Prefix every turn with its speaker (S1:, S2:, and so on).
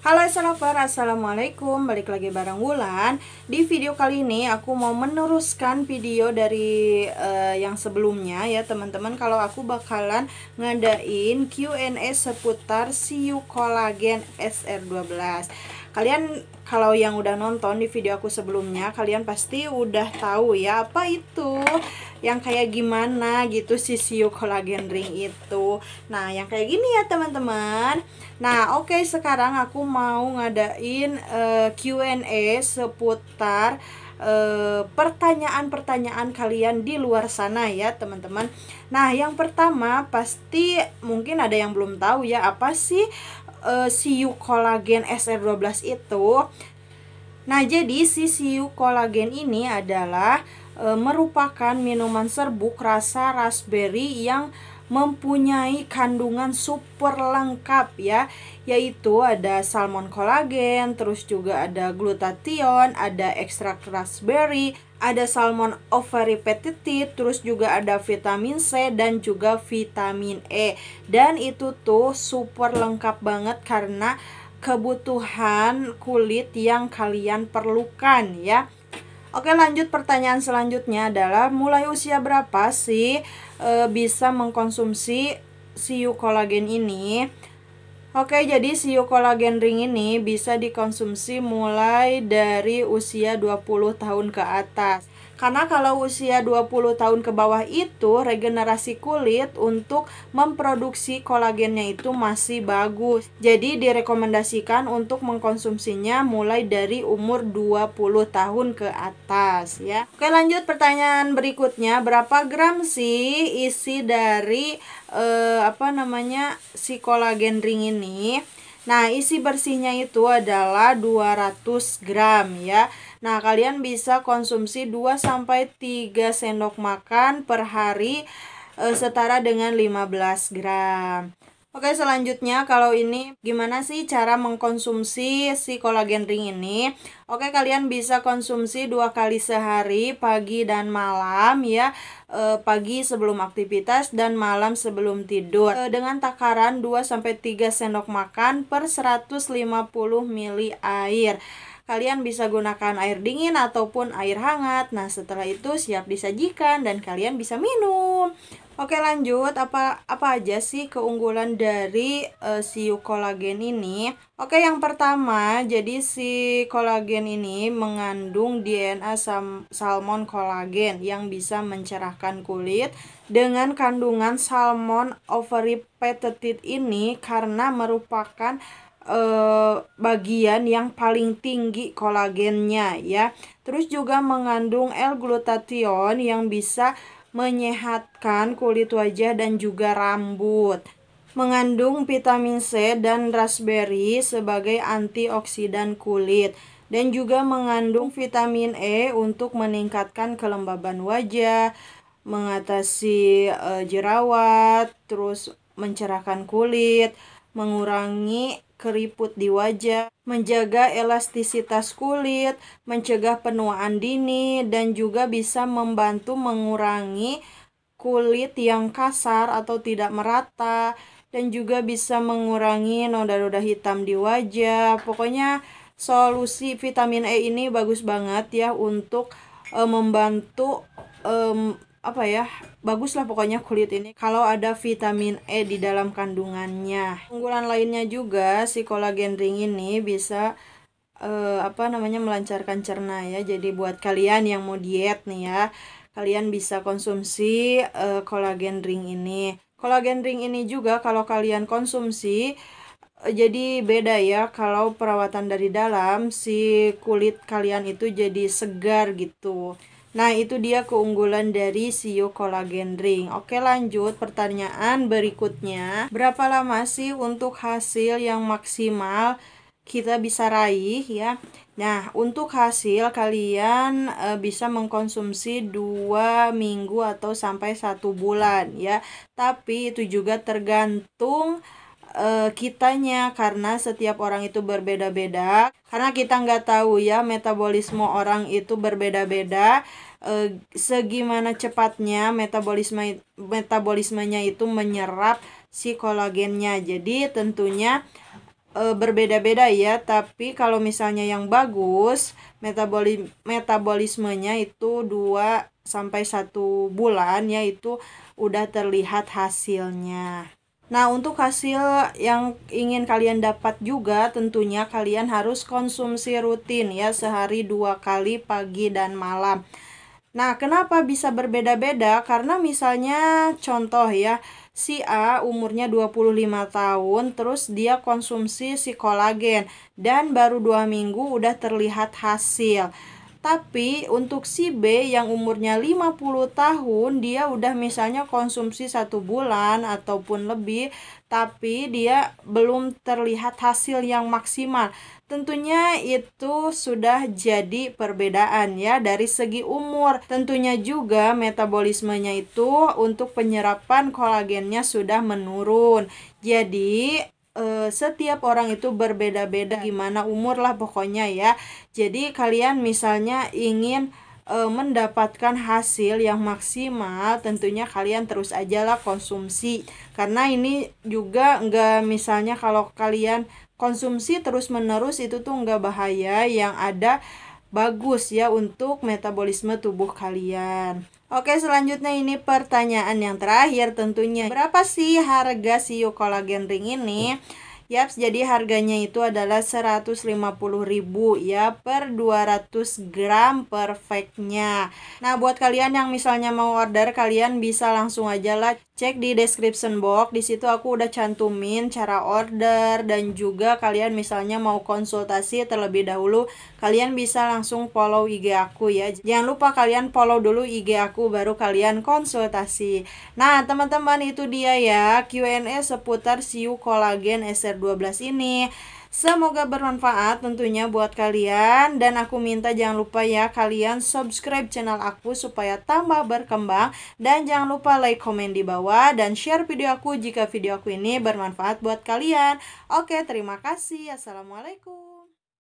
S1: Halo Selavar, Assalamualaikum Balik lagi bareng Wulan Di video kali ini aku mau meneruskan video dari uh, yang sebelumnya ya teman-teman Kalau aku bakalan ngadain Q&A seputar siu kolagen SR12 Kalian kalau yang udah nonton di video aku sebelumnya, kalian pasti udah tahu ya apa itu yang kayak gimana gitu si siu kolagen ring itu. Nah, yang kayak gini ya teman-teman. Nah, oke okay, sekarang aku mau ngadain uh, eh, Q&A seputar eh, pertanyaan-pertanyaan uh, pertanyaan -pertanyaan kalian di luar sana ya teman-teman. Nah yang pertama pasti mungkin ada yang belum tahu ya apa sih uh, siu kolagen SR12 itu Nah, jadi si siu kolagen ini adalah e, merupakan minuman serbuk rasa raspberry yang mempunyai kandungan super lengkap ya, yaitu ada salmon kolagen, terus juga ada glutathione, ada ekstrak raspberry, ada salmon ovary terus juga ada vitamin C dan juga vitamin E. Dan itu tuh super lengkap banget karena kebutuhan kulit yang kalian perlukan ya. Oke lanjut pertanyaan selanjutnya adalah mulai usia berapa sih e, bisa mengkonsumsi siu kolagen ini? Oke, jadi siu kolagen ring ini bisa dikonsumsi mulai dari usia 20 tahun ke atas. Karena kalau usia 20 tahun ke bawah itu regenerasi kulit untuk memproduksi kolagennya itu masih bagus. Jadi direkomendasikan untuk mengkonsumsinya mulai dari umur 20 tahun ke atas ya. Oke, lanjut pertanyaan berikutnya, berapa gram sih isi dari eh, apa namanya si kolagen ring ini? Nah, isi bersihnya itu adalah 200 gram ya. Nah, kalian bisa konsumsi 2 sampai 3 sendok makan per hari eh, setara dengan 15 gram. Oke selanjutnya kalau ini gimana sih cara mengkonsumsi si kolagen ring ini Oke kalian bisa konsumsi dua kali sehari pagi dan malam ya e, Pagi sebelum aktivitas dan malam sebelum tidur e, Dengan takaran 2-3 sendok makan per 150 ml air kalian bisa gunakan air dingin ataupun air hangat. Nah, setelah itu siap disajikan dan kalian bisa minum. Oke lanjut apa apa aja sih keunggulan dari uh, eh, siu kolagen ini? Oke yang pertama jadi si kolagen ini mengandung DNA salmon kolagen yang bisa mencerahkan kulit dengan kandungan salmon ovary peptide ini karena merupakan uh, bagian yang paling tinggi kolagennya ya. Terus juga mengandung L-glutathione yang bisa menyehatkan kulit wajah dan juga rambut. Mengandung vitamin C dan raspberry sebagai antioksidan kulit dan juga mengandung vitamin E untuk meningkatkan kelembaban wajah, mengatasi eh, jerawat, terus mencerahkan kulit, mengurangi keriput di wajah, menjaga elastisitas kulit, mencegah penuaan dini, dan juga bisa membantu mengurangi kulit yang kasar atau tidak merata, dan juga bisa mengurangi noda-noda hitam di wajah. Pokoknya solusi vitamin E ini bagus banget ya untuk e, membantu e, apa ya baguslah pokoknya kulit ini kalau ada vitamin E di dalam kandungannya unggulan lainnya juga si kolagen ring ini bisa eh, apa namanya melancarkan cerna ya jadi buat kalian yang mau diet nih ya kalian bisa konsumsi eh, kolagen ring ini kolagen ring ini juga kalau kalian konsumsi eh, jadi beda ya kalau perawatan dari dalam si kulit kalian itu jadi segar gitu Nah, itu dia keunggulan dari Sio Collagen Ring. Oke, lanjut pertanyaan berikutnya. Berapa lama sih untuk hasil yang maksimal kita bisa raih ya? Nah, untuk hasil kalian e, bisa mengkonsumsi dua minggu atau sampai satu bulan ya. Tapi itu juga tergantung uh, kitanya karena setiap orang itu berbeda-beda karena kita nggak tahu ya metabolisme orang itu berbeda-beda e, segimana cepatnya metabolisme metabolismenya itu menyerap si kolagennya jadi tentunya e, berbeda-beda ya tapi kalau misalnya yang bagus metaboli metabolismenya itu 2 sampai satu bulan ya itu udah terlihat hasilnya Nah, untuk hasil yang ingin kalian dapat juga tentunya kalian harus konsumsi rutin ya sehari dua kali pagi dan malam. Nah, kenapa bisa berbeda-beda? Karena misalnya contoh ya, si A umurnya 25 tahun terus dia konsumsi si kolagen dan baru dua minggu udah terlihat hasil. Tapi untuk si B yang umurnya 50 tahun dia udah misalnya konsumsi satu bulan ataupun lebih tapi dia belum terlihat hasil yang maksimal. Tentunya itu sudah jadi perbedaan ya dari segi umur. Tentunya juga metabolismenya itu untuk penyerapan kolagennya sudah menurun. Jadi Eh, setiap orang itu berbeda-beda gimana umur lah pokoknya ya jadi kalian misalnya ingin eh, mendapatkan hasil yang maksimal tentunya kalian terus aja lah konsumsi karena ini juga nggak misalnya kalau kalian konsumsi terus menerus itu tuh nggak bahaya yang ada bagus ya untuk metabolisme tubuh kalian Oke, selanjutnya ini pertanyaan yang terakhir tentunya. Berapa sih harga si kolagen ring ini? Yaps, jadi harganya itu adalah 150.000 ya per 200 gram perfectnya. Nah, buat kalian yang misalnya mau order, kalian bisa langsung aja lah cek di description box di situ aku udah cantumin cara order dan juga kalian misalnya mau konsultasi terlebih dahulu kalian bisa langsung follow IG aku ya jangan lupa kalian follow dulu IG aku baru kalian konsultasi nah teman-teman itu dia ya Q&A seputar siu kolagen SR12 ini Semoga bermanfaat tentunya buat kalian dan aku minta jangan lupa ya kalian subscribe channel aku supaya tambah berkembang dan jangan lupa like, komen di bawah dan share video aku jika video aku ini bermanfaat buat kalian. Oke, terima kasih. Assalamualaikum.